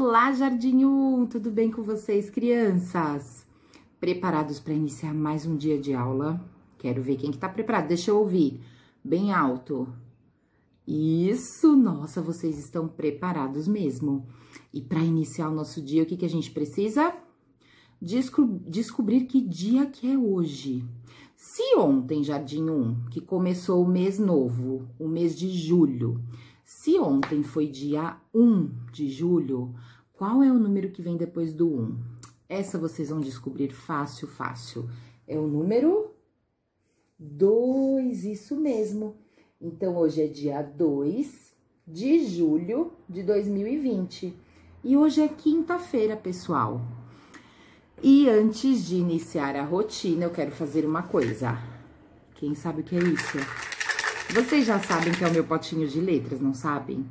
Olá, Jardim 1! Tudo bem com vocês, crianças? Preparados para iniciar mais um dia de aula? Quero ver quem que tá preparado. Deixa eu ouvir bem alto. Isso, nossa, vocês estão preparados mesmo. E para iniciar o nosso dia, o que, que a gente precisa? Desco descobrir que dia que é hoje. Se ontem, Jardim 1, que começou o mês novo, o mês de julho, se ontem foi dia 1 de julho, qual é o número que vem depois do 1? Essa vocês vão descobrir fácil, fácil. É o número 2, isso mesmo. Então, hoje é dia 2 de julho de 2020. E hoje é quinta-feira, pessoal. E antes de iniciar a rotina, eu quero fazer uma coisa. Quem sabe o que é isso? Vocês já sabem que é o meu potinho de letras, não sabem?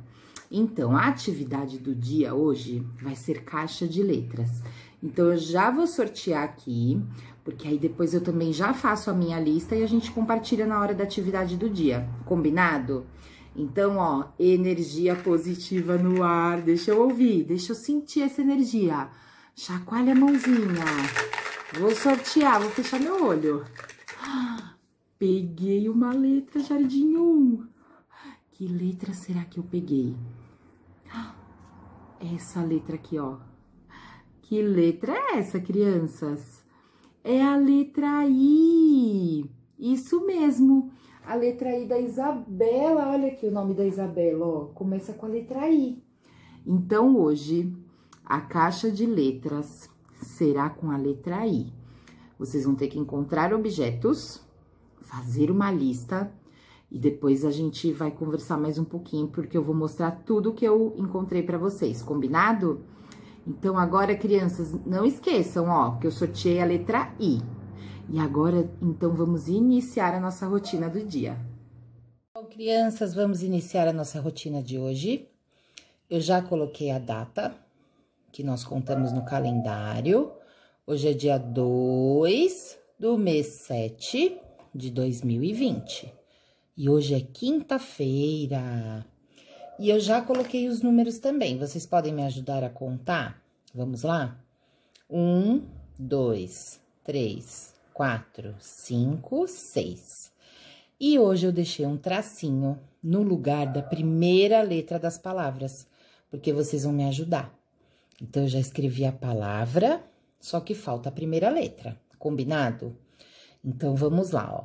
Então, a atividade do dia hoje vai ser caixa de letras. Então, eu já vou sortear aqui, porque aí depois eu também já faço a minha lista e a gente compartilha na hora da atividade do dia, combinado? Então, ó, energia positiva no ar. Deixa eu ouvir, deixa eu sentir essa energia. Chacoalha a mãozinha. Vou sortear, vou fechar meu olho. Ah, Peguei uma letra, Jardinho. Que letra será que eu peguei? Essa letra aqui, ó. Que letra é essa, crianças? É a letra I. Isso mesmo. A letra I da Isabela. Olha aqui o nome da Isabela, ó. Começa com a letra I. Então, hoje, a caixa de letras será com a letra I. Vocês vão ter que encontrar objetos fazer uma lista e depois a gente vai conversar mais um pouquinho, porque eu vou mostrar tudo que eu encontrei para vocês, combinado? Então, agora, crianças, não esqueçam, ó, que eu sorteei a letra I. E agora, então, vamos iniciar a nossa rotina do dia. Bom, crianças, vamos iniciar a nossa rotina de hoje. Eu já coloquei a data que nós contamos no calendário. Hoje é dia 2 do mês 7 de 2020. E hoje é quinta-feira. E eu já coloquei os números também. Vocês podem me ajudar a contar? Vamos lá? Um, dois, três, quatro, cinco, seis. E hoje eu deixei um tracinho no lugar da primeira letra das palavras, porque vocês vão me ajudar. Então, eu já escrevi a palavra, só que falta a primeira letra, combinado? Então vamos lá, ó.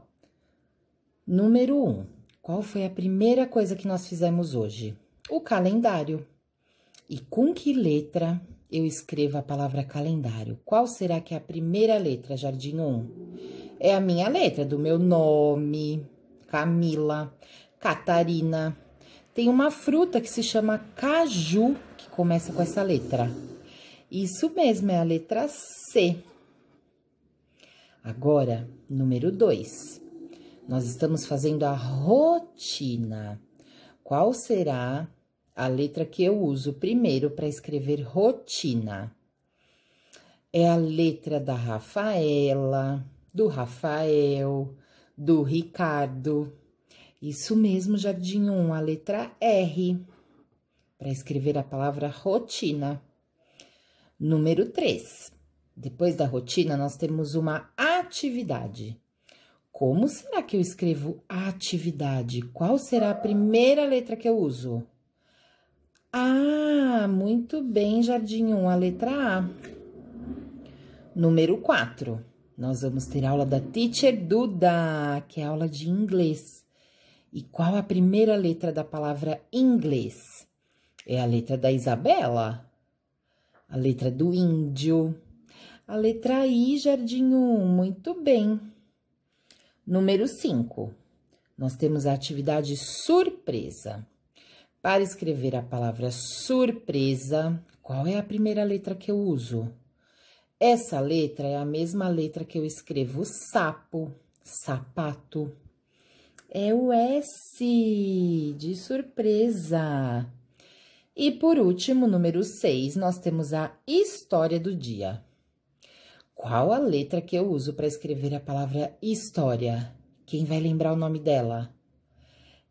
Número 1. Um, qual foi a primeira coisa que nós fizemos hoje? O calendário. E com que letra eu escrevo a palavra calendário? Qual será que é a primeira letra, Jardim 1? Um? É a minha letra, do meu nome, Camila, Catarina. Tem uma fruta que se chama caju, que começa com essa letra. Isso mesmo, é a letra C. Agora, número 2. Nós estamos fazendo a rotina. Qual será a letra que eu uso primeiro para escrever rotina? É a letra da Rafaela, do Rafael, do Ricardo. Isso mesmo, Jardim 1, a letra R, para escrever a palavra rotina. Número 3. Depois da rotina, nós temos uma atividade. Como será que eu escrevo atividade? Qual será a primeira letra que eu uso? Ah, muito bem, Jardim 1, a letra A. Número 4. Nós vamos ter aula da Teacher Duda, que é aula de inglês. E qual a primeira letra da palavra inglês? É a letra da Isabela, a letra do índio. A letra I, jardim 1, muito bem. Número 5, nós temos a atividade surpresa. Para escrever a palavra surpresa, qual é a primeira letra que eu uso? Essa letra é a mesma letra que eu escrevo sapo, sapato. É o S de surpresa. E por último, número 6, nós temos a história do dia. Qual a letra que eu uso para escrever a palavra história? Quem vai lembrar o nome dela?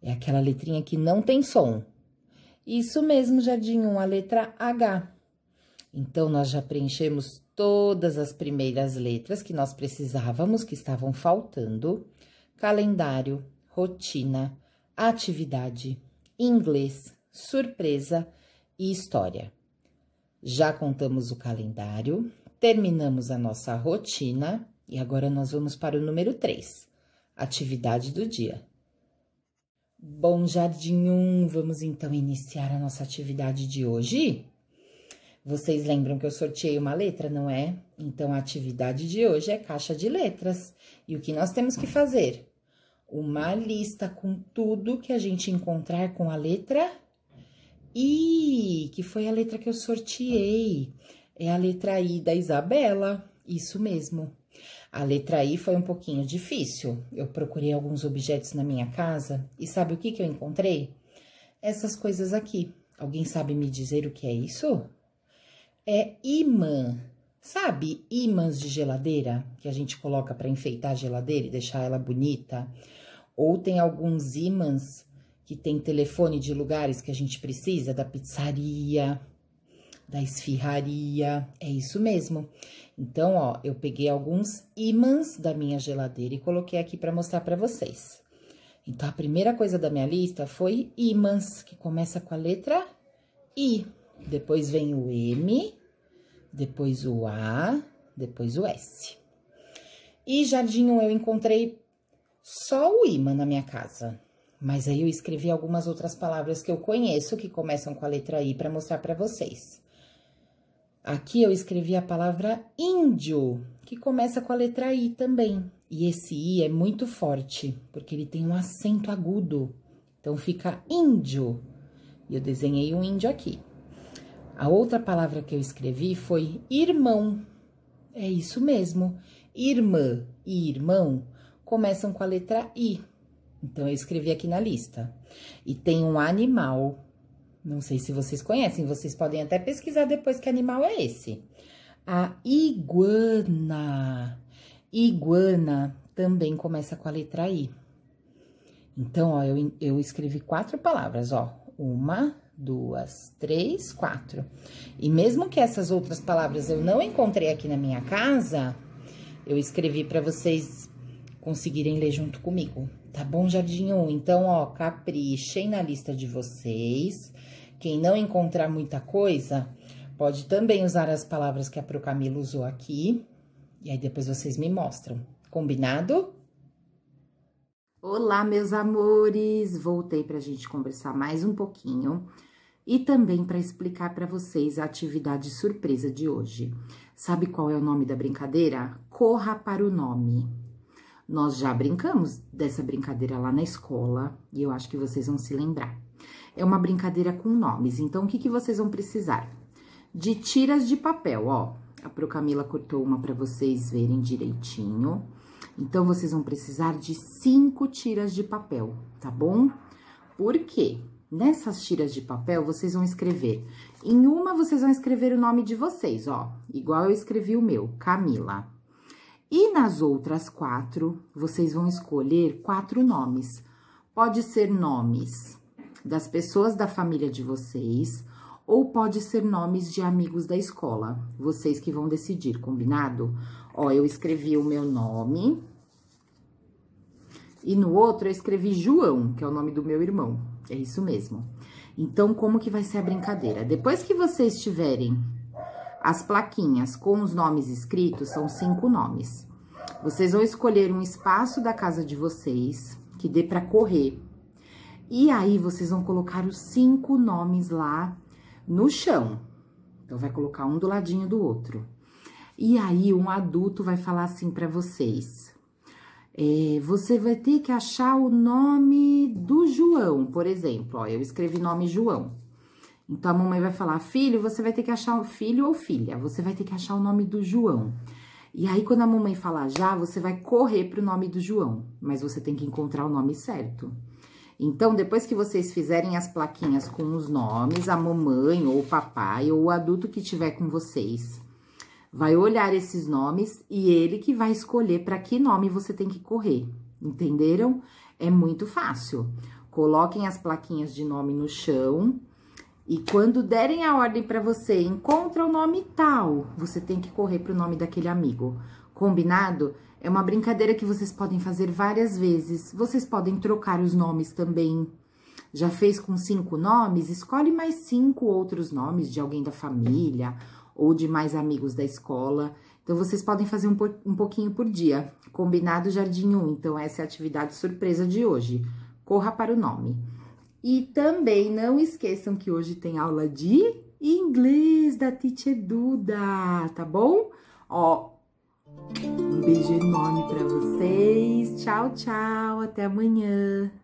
É aquela letrinha que não tem som. Isso mesmo, Jardim, a letra H. Então, nós já preenchemos todas as primeiras letras que nós precisávamos, que estavam faltando. Calendário, rotina, atividade, inglês, surpresa e história. Já contamos o calendário, Terminamos a nossa rotina e agora nós vamos para o número 3, atividade do dia. Bom, Jardim 1, vamos então iniciar a nossa atividade de hoje? Vocês lembram que eu sorteei uma letra, não é? Então, a atividade de hoje é caixa de letras. E o que nós temos que fazer? Uma lista com tudo que a gente encontrar com a letra I, que foi a letra que eu sorteei. É a letra I da Isabela, isso mesmo. A letra I foi um pouquinho difícil. Eu procurei alguns objetos na minha casa e sabe o que, que eu encontrei? Essas coisas aqui. Alguém sabe me dizer o que é isso? É imã. Sabe imãs de geladeira que a gente coloca para enfeitar a geladeira e deixar ela bonita? Ou tem alguns imãs que tem telefone de lugares que a gente precisa, da pizzaria, da esfirraria, é isso mesmo. Então, ó, eu peguei alguns ímãs da minha geladeira e coloquei aqui para mostrar para vocês. Então, a primeira coisa da minha lista foi ímãs, que começa com a letra I. Depois vem o M, depois o A, depois o S. E Jardim eu encontrei só o imã na minha casa. Mas aí eu escrevi algumas outras palavras que eu conheço que começam com a letra I para mostrar para vocês. Aqui eu escrevi a palavra índio, que começa com a letra I também. E esse I é muito forte, porque ele tem um acento agudo. Então fica índio. E eu desenhei um índio aqui. A outra palavra que eu escrevi foi irmão. É isso mesmo. Irmã e irmão começam com a letra I. Então eu escrevi aqui na lista. E tem um animal não sei se vocês conhecem, vocês podem até pesquisar depois que animal é esse. A iguana. Iguana também começa com a letra I. Então, ó, eu, eu escrevi quatro palavras, ó. Uma, duas, três, quatro. E mesmo que essas outras palavras eu não encontrei aqui na minha casa, eu escrevi para vocês conseguirem ler junto comigo. Tá bom, Jardim 1? Então, ó, caprichem na lista de vocês. Quem não encontrar muita coisa, pode também usar as palavras que a pro Camilo usou aqui. E aí, depois vocês me mostram. Combinado? Olá, meus amores! Voltei para a gente conversar mais um pouquinho e também para explicar para vocês a atividade surpresa de hoje. Sabe qual é o nome da brincadeira? Corra para o nome. Nós já brincamos dessa brincadeira lá na escola e eu acho que vocês vão se lembrar. É uma brincadeira com nomes, então o que, que vocês vão precisar? De tiras de papel, ó. A pro Camila cortou uma para vocês verem direitinho. Então, vocês vão precisar de cinco tiras de papel, tá bom? Por quê? Nessas tiras de papel, vocês vão escrever. Em uma, vocês vão escrever o nome de vocês, ó. Igual eu escrevi o meu, Camila. E nas outras quatro, vocês vão escolher quatro nomes. Pode ser nomes das pessoas da família de vocês, ou pode ser nomes de amigos da escola. Vocês que vão decidir, combinado? Ó, eu escrevi o meu nome. E no outro eu escrevi João, que é o nome do meu irmão. É isso mesmo. Então, como que vai ser a brincadeira? Depois que vocês tiverem as plaquinhas com os nomes escritos são cinco nomes. Vocês vão escolher um espaço da casa de vocês que dê para correr. E aí vocês vão colocar os cinco nomes lá no chão. Então vai colocar um do ladinho do outro. E aí um adulto vai falar assim para vocês: é, você vai ter que achar o nome do João, por exemplo. Ó, eu escrevi nome João. Então a mamãe vai falar: "Filho, você vai ter que achar um filho ou filha, você vai ter que achar o nome do João". E aí quando a mamãe falar já, você vai correr pro nome do João, mas você tem que encontrar o nome certo. Então, depois que vocês fizerem as plaquinhas com os nomes, a mamãe ou o papai ou o adulto que tiver com vocês vai olhar esses nomes e ele que vai escolher para que nome você tem que correr. Entenderam? É muito fácil. Coloquem as plaquinhas de nome no chão e quando derem a ordem para você, encontra o nome tal, você tem que correr para o nome daquele amigo. Combinado? É uma brincadeira que vocês podem fazer várias vezes. Vocês podem trocar os nomes também. Já fez com cinco nomes? Escolhe mais cinco outros nomes de alguém da família ou de mais amigos da escola. Então, vocês podem fazer um, po um pouquinho por dia. Combinado, Jardim 1. Então, essa é a atividade surpresa de hoje. Corra para o nome. E também não esqueçam que hoje tem aula de inglês da Teacher Duda, tá bom? Ó, um beijo enorme para vocês. Tchau, tchau. Até amanhã.